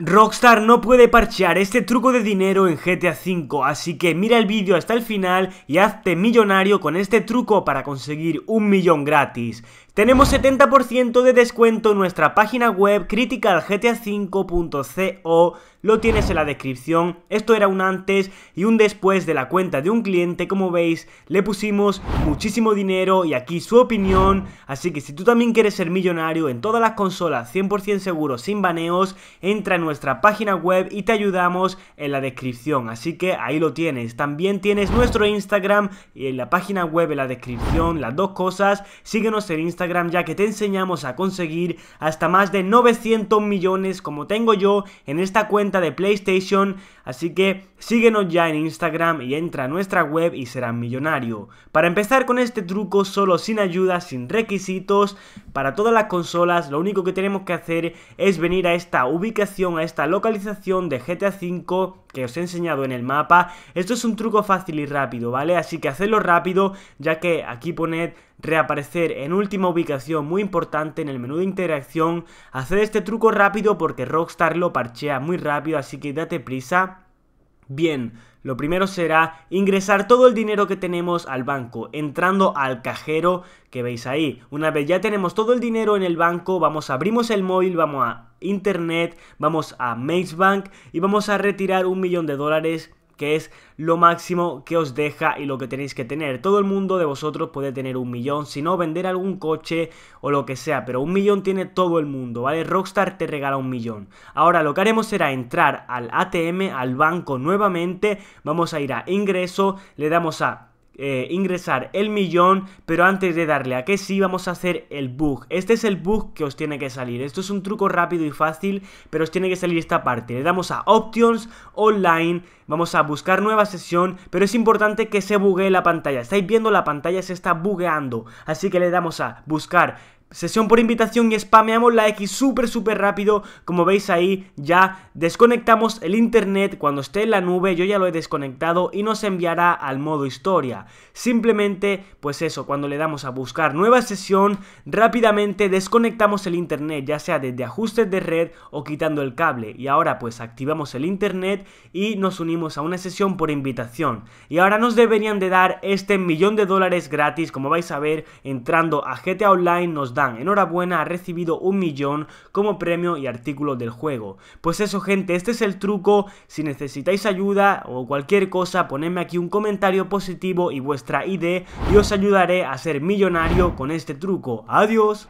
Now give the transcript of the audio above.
Rockstar no puede parchear este truco de dinero en GTA V, así que mira el vídeo hasta el final y hazte millonario con este truco para conseguir un millón gratis. Tenemos 70% de descuento en nuestra página web criticalgta5.co, lo tienes en la descripción, esto era un antes y un después de la cuenta de un cliente, como veis, le pusimos muchísimo dinero y aquí su opinión, así que si tú también quieres ser millonario en todas las consolas 100% seguro, sin baneos, entra en nuestra página web y te ayudamos en la descripción. Así que ahí lo tienes. También tienes nuestro Instagram y en la página web, en la descripción, las dos cosas. Síguenos en Instagram ya que te enseñamos a conseguir hasta más de 900 millones como tengo yo en esta cuenta de PlayStation. Así que síguenos ya en Instagram y entra a nuestra web y serás millonario. Para empezar con este truco solo sin ayuda, sin requisitos, para todas las consolas lo único que tenemos que hacer es venir a esta ubicación esta localización de GTA V que os he enseñado en el mapa. Esto es un truco fácil y rápido, ¿vale? Así que hacedlo rápido, ya que aquí poned reaparecer en última ubicación muy importante en el menú de interacción. Haced este truco rápido porque Rockstar lo parchea muy rápido, así que date prisa. Bien, lo primero será ingresar todo el dinero que tenemos al banco, entrando al cajero que veis ahí. Una vez ya tenemos todo el dinero en el banco, vamos, abrimos el móvil, vamos a internet, vamos a Bank y vamos a retirar un millón de dólares que es lo máximo que os deja y lo que tenéis que tener. Todo el mundo de vosotros puede tener un millón, si no vender algún coche o lo que sea, pero un millón tiene todo el mundo, ¿vale? Rockstar te regala un millón. Ahora lo que haremos será entrar al ATM, al banco nuevamente, vamos a ir a ingreso, le damos a eh, ingresar el millón, pero antes de darle a que sí vamos a hacer el bug. Este es el bug que os tiene que salir. Esto es un truco rápido y fácil, pero os tiene que salir esta parte. Le damos a Options, Online, vamos a buscar nueva sesión, pero es importante que se buguee la pantalla. Estáis viendo la pantalla se está bugueando, así que le damos a buscar Sesión por invitación y spameamos la X súper súper rápido Como veis ahí ya desconectamos el internet Cuando esté en la nube yo ya lo he desconectado Y nos enviará al modo historia Simplemente pues eso, cuando le damos a buscar nueva sesión Rápidamente desconectamos el internet Ya sea desde ajustes de red o quitando el cable Y ahora pues activamos el internet Y nos unimos a una sesión por invitación Y ahora nos deberían de dar este millón de dólares gratis Como vais a ver entrando a GTA Online nos enhorabuena ha recibido un millón como premio y artículo del juego. Pues eso gente, este es el truco, si necesitáis ayuda o cualquier cosa ponedme aquí un comentario positivo y vuestra ID y os ayudaré a ser millonario con este truco. ¡Adiós!